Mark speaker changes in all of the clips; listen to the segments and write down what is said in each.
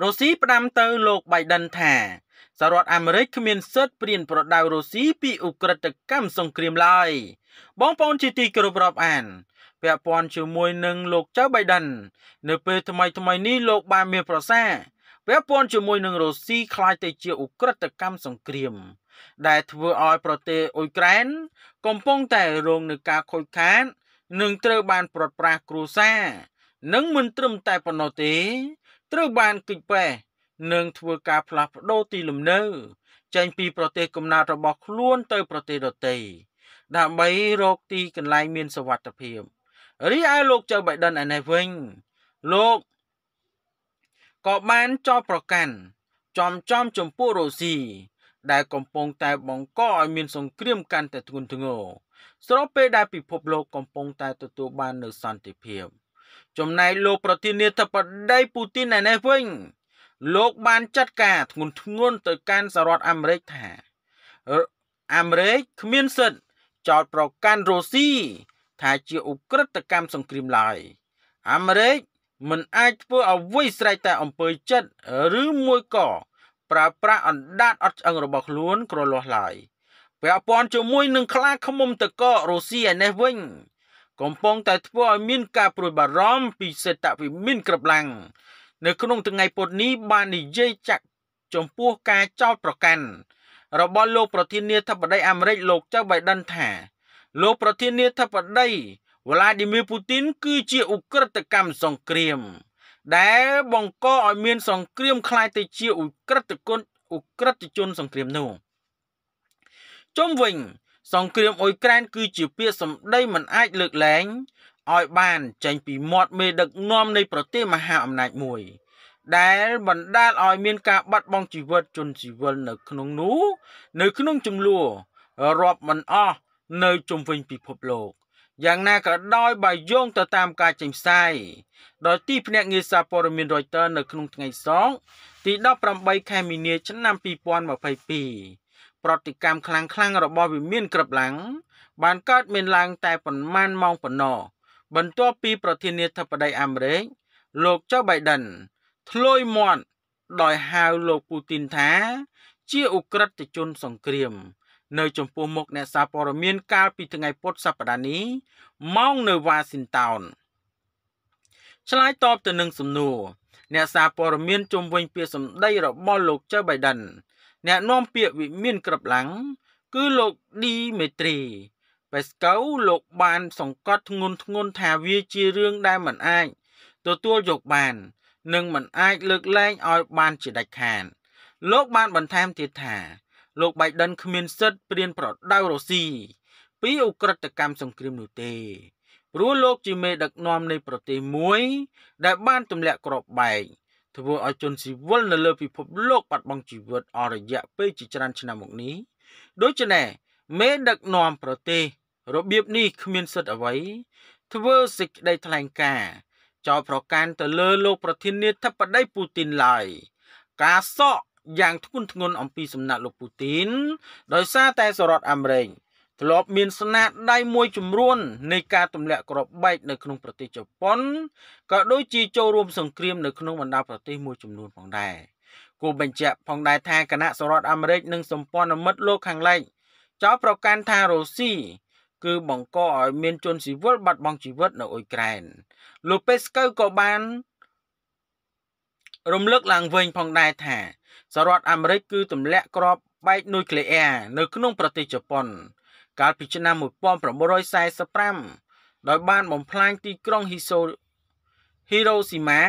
Speaker 1: រុស្ស៊ីផ្ដាំទៅលោកបៃដិនថាសហរដ្ឋអាមេរិកគ្មានសិទ្ធិព្រានប្រដៅរុស្ស៊ីពីអ ுக ្រិតកម្មសង្គ្រាមឡើយបងប្អូនជាទីគោរពរាប់អានពាក់ព័ន្ធជាមួយនឹងលោកចៅបៃដិន នៅពេលថ្មីថ្មីនេះលោកបានមានប្រសាសន៍ពាក់ព័ន្ធជាមួយនឹងរុស្ស៊ីខ្លាចទៅជាអ ுக ្រិតកម្មសង្គ្រាម ដែលធ្វើឲ្យប្រទេសអ៊ុយក្រែនកំពុងតែរងនឹងការខូចខាតនិងត្រូវបានប្រត់ប្រាស់គ្រួសារនិងមិនត្រឹមតែប៉ុណ្ណោះទេត្រូវបានគិចប៉ែនិងធ្វើការផ្លាស់ប្ដូរទី លំនៅ ចេញ ពី ប្រទេសកំណើតរបស់ខ្លួនទៅ ប្រទេសដទៃដើម្បីរកទីកន្លែងមានសុវត្ថិភាពរីឯលោកជូបៃដិនឯនេះវិញលោកក៏បានចោទប្រកាន់ចំចំចំពោះរុស្ស៊ីដែលកំពុងតែបង្កឲ្យមាន សង្គ្រាមកាន់តែធ្ងន់ធ្ងរស្របពេលដែលពិភពលោកកំពុងតែទទួលបាននូវសន្តិភាព។ចំណែកលោកប្រធានាធិបតីពូទីនឯនេះវិញលោកបានចាត់ការធ្ងន់ធ្ងរទៅកាន់សហរដ្ឋអាមេរិកថាអាមេរិកគ្មានសិទ្ធិចោទប្រកាន់រុស្ស៊ីថាជាឧក្រិដ្ឋកម្មសង្គ្រាមឡើយអាមេរិកមិនអាចធ្វើអ្វីស្រេចតែអំពើចិត្តឬមួយក៏ប្រើប្រាស់អណ្ដាតអត់ឆ្អឹងរបស់ខ្លួន ក្រលាស់ឡើយពាក់ព័ន្ធជាមួយនឹងខ្លាឃុំតករុស្ស៊ីឯនេះវិញកំពុងតែធ្វើឲ្យមានការព្រួយបារម្ភពីសេតវិមានក្រឹបឡាំងនៅក្នុងថ្ងៃពុធនេះបាននិយាយចាក់ ចំពោះការចោទប្រកាន់របស់លោកប្រធានាធិបតីអាមេរិកលោកចៅបៃដិនថា លោកប្រធានាធិបតី វ្លាឌីមៀពូទីន គឺជាឧក្រិដ្ឋកម្មសង្គ្រាម ដែលបង្កឲ្យមានសង្គ្រាមคล้ายទៅជាឧក្រិដ្ឋជនឧក្រិដ្ឋជនសង្គ្រាមនោះជុំវិញសង្គ្រាមអ៊ុយក្រែនគឺជាពាក្យសម្ដីមិនអាចលើកលែងឲ្យបានចេញពីមាត់មេដឹកនាំនៃប្រទេសមហាអំណាចមួយ ដែលបណ្ដាលឲ្យមានការបាត់បង់ជីវិតជនស៊ីវិលនៅក្នុងនោះនៅក្នុងចំនួនរាប់មិនអស់នៅជុំវិញពិភពលោកយ៉ាងណាក៏ដោយបើយោងទៅតាមការចេញផ្សាយដោយទីភ្នាក់ងារសារព័ត៌មាន Reuters នៅក្នុងថ្ងៃសោកទី18ខែមីនាឆ្នាំ2022ប្រតិកម្មខ្លាំងខ្លាំងរបស់វិមានក្រឹបឡាំងបានកើតមានឡើងតែប៉ុន្មានម៉ោងប៉ុណ្ណោះបន្ទាប់ពីប្រធានាធិបតីអាមេរិកលោកជូបៃដិនធ្លុយមាត់ដោយហៅលោកពូទីនថា ជាអ ுக ្រិតជនសង្គ្រាម នៅចំពោះមុខអ្នកសារព័ត៌មានកាលពីថ្ងៃពុធសប្តាហ៍នេះម៉ោងនៅវ៉ាស៊ីនតោនឆ្លើយតបទៅនឹងសំណួរអ្នកសារព័ត៌មានជំវិញពីសម្ដីរបស់លោកជូបៃដិនអ្នកនាំពាក្យវិមានក្របឡាំងគឺលោកឌីមេត្រីបេស្កូលោកបានសង្កត់ធ្ងន់ធ្ងរថាវាជារឿងដែលមិនអាច ទទួលយកបាននិងមិនអាចលើកលែងឲ្យបានជាដាច់ខាតលោក បានបន្ថែមទៀតថា លោកបៃដិនគ្មានសិទ្ធិព្រៀនប្រដៅរុស្ស៊ីពីអ ுக ្រិតកម្មសង្គ្រាមនោះទេព្រោះលោកជាមេដឹកនាំនៃប្រទេសមួយ ដែលបានទម្លាក់គ្រាប់បែកធ្វើឲ្យជនស៊ីវិលនៅលើពិភពលោកបាត់បង់ជីវិតអស់រយៈពេលជាច្រើនឆ្នាំមកនេះដូច្នេះមេដឹកនាំប្រទេសរបៀបនេះគ្មានសិទ្ធិអ្វីធ្វើសេចក្តីថ្លែងការណ៍ចោទប្រកាន់ទៅលើ លោកប្រធានាធិបតីពូទីនឡើយការសក់យ៉ាងធ្ងន់ធ្ងរអំពីសំណាក់លោកពូទីន ដោយសារតែសហរដ្ឋអាមេរិកធ្លាប់មានស្នាដៃមួយចំនួននៃការទម្លាក់គ្រាប់បែកនៅក្នុងប្រទេសជប៉ុនក៏ដូចជាចូលរួមសង្គ្រាមនៅក្នុងបណ្ដាប្រទេសមួយចំនួនផងដែរគូបញ្ជាក់ផងដែរថាគណៈសហរដ្ឋអាមេរិកនិងសម្ព័ន្ធមិត្តលោកខាងលិចចោទប្រកាន់ថារុស្ស៊ីគឺបង្កឲ្យមានជនស៊ីវិលបាត់បង់ជីវិតនៅអ៊ុយក្រែនលោកពេស្កូវក៏បានរំលឹកឡើងវិញផងដែរថាសហរដ្ឋអាមេរិកគឺទម្លាក់គ្រាប់បែកនុយក្លេអ៊ែរនៅក្នុងប្រទេសជប៉ុនកាលពីឆ្នាំ1945ដោយបានបំផ្លាញទីក្រុងហ៊ីសូហ៊ីរ៉ូស៊ីម៉ា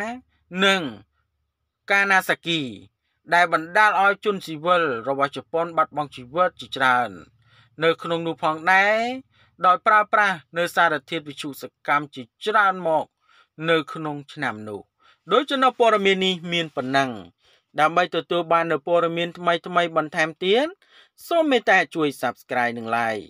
Speaker 1: និងកាណាសាគីដែលបណ្ដាលឲ្យជនស៊ីវិលរបស់ជប៉ុន បាត់បង់ជីវិតជាច្រើន នៅ ក្នុងនោះផងដែរដោយប្រើប្រាស់នៅសារធាតុវិទ្យុសកម្មជាច្រើនមក នៅក្នុង ឆ្នាំនោះដោយចំណព័ត៌មាននេះមានប៉ុណ្ណឹងដើម្បីទទួលបាននូវព័ត៌មានថ្មីៗបន្ថែមទៀតសូមមេត្តាជួយ Subscribe និង Like